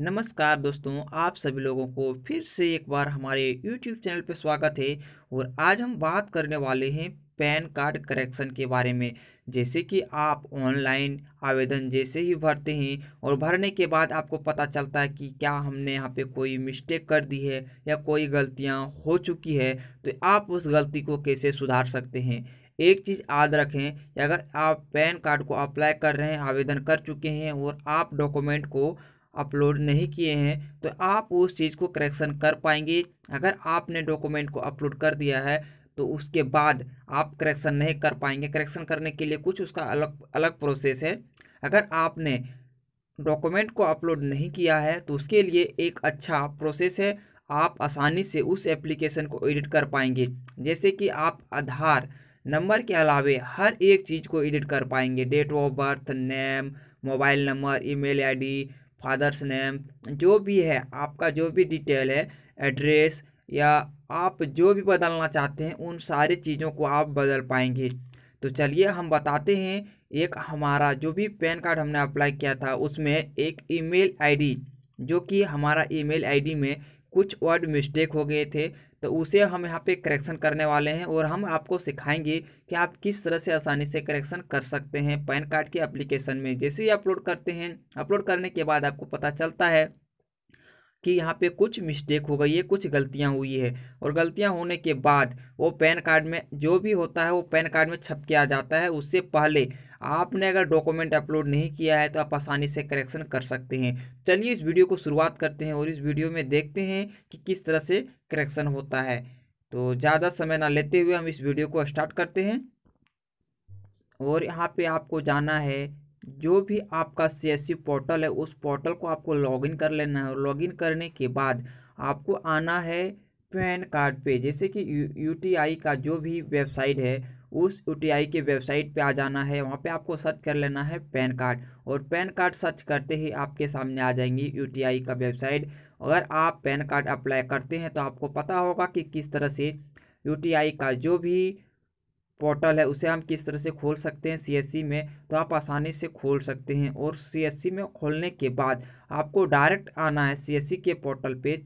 नमस्कार दोस्तों आप सभी लोगों को फिर से एक बार हमारे YouTube चैनल पर स्वागत है और आज हम बात करने वाले हैं पैन कार्ड करेक्शन के बारे में जैसे कि आप ऑनलाइन आवेदन जैसे ही भरते हैं और भरने के बाद आपको पता चलता है कि क्या हमने यहाँ पे कोई मिस्टेक कर दी है या कोई गलतियाँ हो चुकी है तो आप उस गलती को कैसे सुधार सकते हैं एक चीज़ याद रखें अगर आप पैन कार्ड को अप्लाई कर रहे हैं आवेदन कर चुके हैं और आप डॉक्यूमेंट को अपलोड नहीं किए हैं तो आप उस चीज़ को करेक्शन कर पाएंगे अगर आपने डॉक्यूमेंट को अपलोड कर दिया है तो उसके बाद आप करेक्शन नहीं कर पाएंगे करेक्शन करने के लिए कुछ उसका अलग अलग प्रोसेस है अगर आपने डॉक्यूमेंट को अपलोड नहीं किया है तो उसके लिए एक अच्छा प्रोसेस है आप आसानी से उस एप्लीकेशन को एडिट कर पाएंगे जैसे कि आप आधार नंबर के अलावे हर एक चीज़ को एडिट कर पाएंगे date of birth name mobile number email ID father's name जो भी है आपका जो भी डिटेल है एड्रेस या आप जो भी बदलना चाहते हैं उन सारी चीज़ों को आप बदल पाएंगे तो चलिए हम बताते हैं एक हमारा जो भी पैन कार्ड हमने अप्लाई किया था उसमें एक ईमेल आईडी जो कि हमारा ईमेल आईडी में कुछ वर्ड मिस्टेक हो गए थे तो उसे हम यहाँ पे करेक्शन करने वाले हैं और हम आपको सिखाएंगे कि आप किस तरह से आसानी से करेक्शन कर सकते हैं पैन कार्ड के एप्लीकेशन में जैसे ही अपलोड करते हैं अपलोड करने के बाद आपको पता चलता है कि यहाँ पे कुछ मिस्टेक हो गई है कुछ गलतियाँ हुई है और गलतियाँ होने के बाद वो पैन कार्ड में जो भी होता है वो पैन कार्ड में छप के आ जाता है उससे पहले आपने अगर डॉक्यूमेंट अपलोड नहीं किया है तो आप आसानी से करेक्शन कर सकते हैं चलिए इस वीडियो को शुरुआत करते हैं और इस वीडियो में देखते हैं कि किस तरह से करेक्शन होता है तो ज़्यादा समय ना लेते हुए हम इस वीडियो को स्टार्ट करते हैं और यहाँ पे आपको जाना है जो भी आपका सी पोर्टल है उस पोर्टल को आपको लॉगिन कर लेना है लॉगिन करने के बाद आपको आना है पैन कार्ड पे जैसे कि यू का जो भी वेबसाइट है उस यू के वेबसाइट पे आ जाना है वहाँ पे आपको सर्च कर लेना है पैन कार्ड और पैन कार्ड सर्च करते ही आपके सामने आ जाएंगी यू का वेबसाइट अगर आप पैन कार्ड अप्लाई करते हैं तो आपको पता होगा कि किस तरह से यू का जो भी पोर्टल है उसे हम किस तरह से खोल सकते हैं सीएससी में तो आप आसानी से खोल सकते हैं और सीएससी में खोलने के बाद आपको डायरेक्ट आना है सीएससी के पोर्टल पे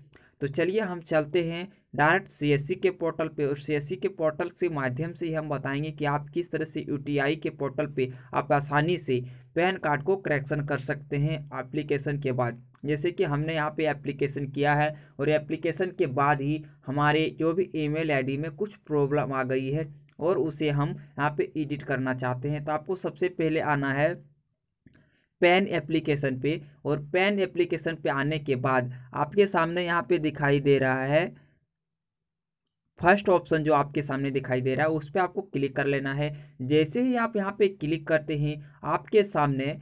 तो चलिए हम चलते हैं डायरेक्ट सीएससी के पोर्टल पे और सीएससी के पोर्टल के माध्यम से ही हम बताएंगे कि आप किस तरह से यूटीआई के पोर्टल पे आप आसानी से पैन कार्ड को करेक्शन कर सकते हैं एप्लीकेशन के बाद जैसे कि हमने यहाँ पे एप्लीकेशन किया है और एप्लीकेशन के बाद ही हमारे जो भी ईमेल आईडी में कुछ प्रॉब्लम आ गई है और उसे हम यहाँ पे एडिट करना चाहते हैं तो आपको सबसे पहले आना है पेन एप्लीकेशन पे और पेन एप्लीकेशन पे आने के बाद आपके सामने यहाँ पे दिखाई दे रहा है फर्स्ट ऑप्शन जो आपके सामने दिखाई दे रहा है उस पर आपको क्लिक कर लेना है जैसे ही आप यहाँ पे क्लिक करते हैं आपके सामने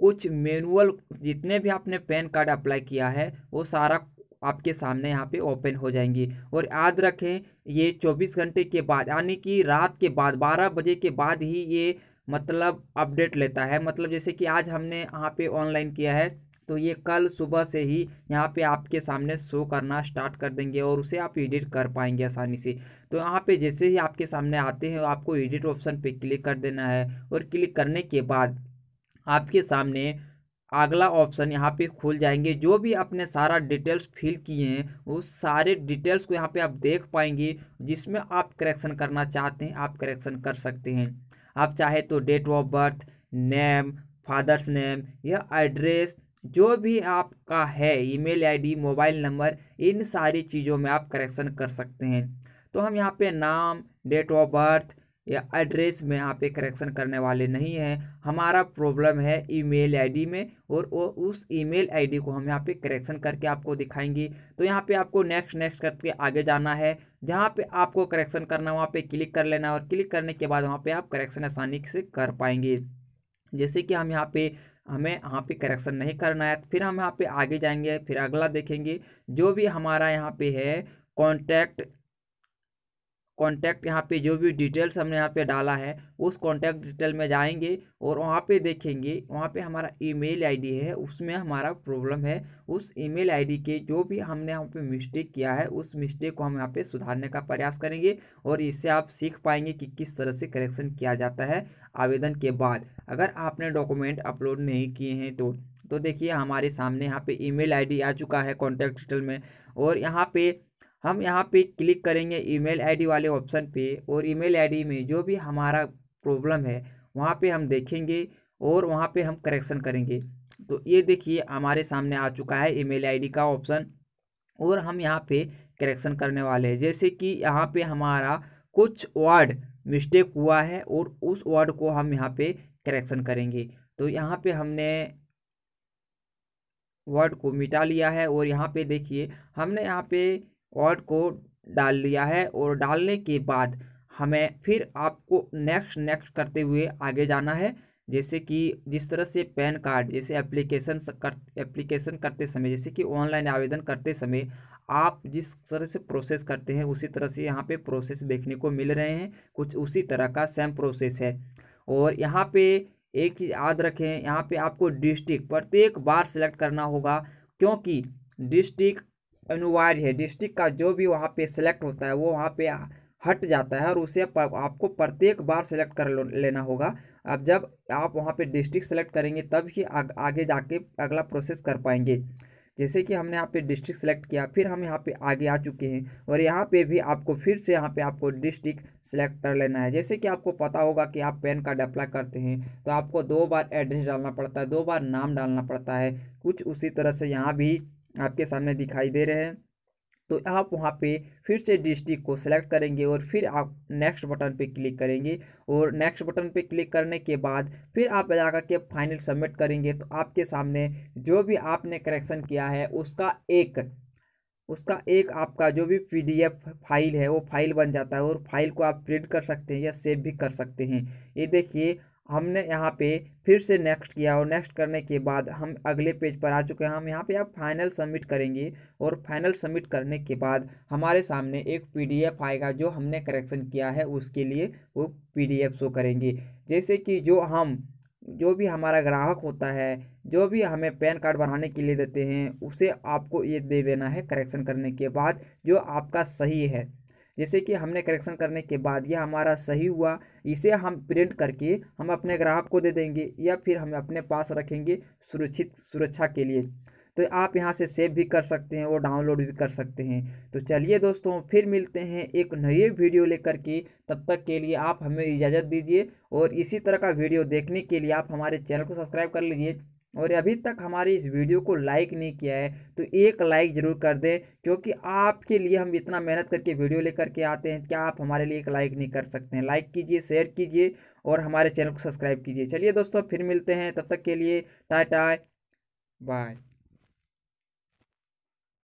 कुछ मैनुअल जितने भी आपने पैन कार्ड अप्लाई किया है वो सारा आपके सामने यहाँ पे ओपन हो जाएंगी और याद रखें ये 24 घंटे के बाद यानी कि रात के बाद 12 बजे के बाद ही ये मतलब अपडेट लेता है मतलब जैसे कि आज हमने यहाँ पे ऑनलाइन किया है तो ये कल सुबह से ही यहाँ पे आपके सामने शो करना स्टार्ट कर देंगे और उसे आप एडिट कर पाएंगे आसानी से तो यहाँ पे जैसे ही आपके सामने आते हैं आपको एडिट ऑप्शन पे क्लिक कर देना है और क्लिक करने के बाद आपके सामने अगला ऑप्शन यहाँ पे खुल जाएंगे जो भी आपने सारा डिटेल्स फिल किए हैं वो सारे डिटेल्स को यहाँ पे आप देख पाएंगे जिसमें आप करेक्शन करना चाहते हैं आप करेक्शन कर सकते हैं आप चाहे तो date of birth name father's name या एड्रेस जो भी आपका है ईमेल आईडी मोबाइल नंबर इन सारी चीज़ों में आप करेक्शन कर सकते हैं तो हम यहाँ पर नाम डेट ऑफ बर्थ या एड्रेस में यहाँ पे करेक्शन करने वाले नहीं हैं हमारा प्रॉब्लम है ईमेल आईडी में और वो उस ईमेल आईडी को हम यहाँ पे करेक्शन करके आपको दिखाएंगे तो यहाँ पे आपको नेक्स्ट नेक्स्ट करके आगे जाना है जहाँ पे आपको करेक्शन करना है वहाँ पे क्लिक कर लेना और क्लिक करने के बाद वहाँ पर आप करेक्शन आसानी से कर पाएंगे जैसे कि हम यहाँ पर हमें यहाँ पे करेक्शन नहीं करना है फिर हम यहाँ पे आगे जाएंगे फिर अगला देखेंगे जो भी हमारा यहाँ पे है कॉन्टैक्ट कॉन्टैक्ट यहाँ पे जो भी डिटेल्स हमने यहाँ पे डाला है उस कॉन्टैक्ट डिटेल में जाएंगे और वहाँ पे देखेंगे वहाँ पे हमारा ईमेल आईडी है उसमें हमारा प्रॉब्लम है उस ईमेल आईडी के जो भी हमने यहाँ पे मिस्टेक किया है उस मिस्टेक को हम यहाँ पे सुधारने का प्रयास करेंगे और इससे आप सीख पाएंगे कि किस तरह से करेक्शन किया जाता है आवेदन के बाद अगर आपने डॉक्यूमेंट अपलोड नहीं किए हैं तो तो देखिए हमारे सामने यहाँ पे ईमेल आईडी आ चुका है कॉन्टैक्ट डिटेल में और यहाँ पे हम यहाँ पे क्लिक करेंगे ईमेल आईडी वाले ऑप्शन पे और ईमेल आईडी में जो भी हमारा प्रॉब्लम है वहाँ पे हम देखेंगे और वहाँ पे हम करेक्शन करेंगे तो ये देखिए हमारे सामने आ चुका है ईमेल आईडी का ऑप्शन और हम यहाँ पे करेक्शन करने वाले हैं जैसे कि यहाँ पे हमारा कुछ वर्ड मिस्टेक हुआ है और उस वर्ड को हम यहाँ पर करेक्शन करेंगे तो यहाँ पर हमने वर्ड को मिटा लिया है और यहाँ पे देखिए हमने यहाँ पे ऑड को डाल लिया है और डालने के बाद हमें फिर आपको नेक्स्ट नेक्स्ट करते हुए आगे जाना है जैसे कि जिस तरह से पैन कार्ड जैसे एप्लीकेशन कर एप्लीकेशन करते समय जैसे कि ऑनलाइन आवेदन करते समय आप जिस तरह से प्रोसेस करते हैं उसी तरह से यहाँ पे प्रोसेस देखने को मिल रहे हैं कुछ उसी तरह का सेम प्रोसेस है और यहाँ पे एक चीज़ याद रखें यहाँ पे आपको डिस्ट्रिक्ट प्रत्येक बार सेलेक्ट करना होगा क्योंकि डिस्ट्रिक्ट अनिवार्य है डिस्ट्रिक्ट का जो भी वहाँ पे सेलेक्ट होता है वो वहाँ पे हट जाता है और उसे आपको प्रत्येक बार सेलेक्ट कर लेना होगा अब जब आप वहाँ पे डिस्ट्रिक्ट सेलेक्ट करेंगे तब ही आग, आगे जाके अगला प्रोसेस कर पाएंगे जैसे कि हमने यहाँ पे डिस्ट्रिक्ट सेलेक्ट किया फिर हम यहाँ पे आगे आ चुके हैं और यहाँ पे भी आपको फिर से यहाँ पे आपको डिस्ट्रिक्ट सेलेक्ट कर लेना है जैसे कि आपको पता होगा कि आप पैन कार्ड अप्लाई करते हैं तो आपको दो बार एड्रेस डालना पड़ता है दो बार नाम डालना पड़ता है कुछ उसी तरह से यहाँ भी आपके सामने दिखाई दे रहे हैं तो आप वहाँ पे फिर से डिस्ट्रिक्ट को सेलेक्ट करेंगे और फिर आप नेक्स्ट बटन पे क्लिक करेंगे और नेक्स्ट बटन पे क्लिक करने के बाद फिर आप जाकर के फाइनल सबमिट करेंगे तो आपके सामने जो भी आपने करेक्शन किया है उसका एक उसका एक आपका जो भी पीडीएफ फाइल है वो फाइल बन जाता है और फाइल को आप प्रिंट कर सकते हैं या सेव भी कर सकते हैं ये देखिए हमने यहाँ पे फिर से नेक्स्ट किया और नेक्स्ट करने के बाद हम अगले पेज पर आ चुके हैं हम यहाँ पे आप फाइनल सबमिट करेंगे और फाइनल सबमिट करने के बाद हमारे सामने एक पीडीएफ आएगा जो हमने करेक्शन किया है उसके लिए वो पीडीएफ शो करेंगे जैसे कि जो हम जो भी हमारा ग्राहक होता है जो भी हमें पैन कार्ड बनाने के लिए देते हैं उसे आपको ये दे देना है करेक्शन करने के बाद जो आपका सही है जैसे कि हमने करेक्शन करने के बाद यह हमारा सही हुआ इसे हम प्रिंट करके हम अपने ग्राहक को दे देंगे या फिर हम अपने पास रखेंगे सुरक्षित सुरक्षा के लिए तो आप यहाँ से सेव भी कर सकते हैं और डाउनलोड भी कर सकते हैं तो चलिए दोस्तों फिर मिलते हैं एक नए वीडियो लेकर के तब तक के लिए आप हमें इजाज़त दीजिए और इसी तरह का वीडियो देखने के लिए आप हमारे चैनल को सब्सक्राइब कर लीजिए और अभी तक हमारी इस वीडियो को लाइक नहीं किया है तो एक लाइक ज़रूर कर दें क्योंकि आपके लिए हम इतना मेहनत करके वीडियो लेकर के आते हैं क्या आप हमारे लिए एक लाइक नहीं कर सकते हैं लाइक कीजिए शेयर कीजिए और हमारे चैनल को सब्सक्राइब कीजिए चलिए दोस्तों फिर मिलते हैं तब तक के लिए टाटा बाय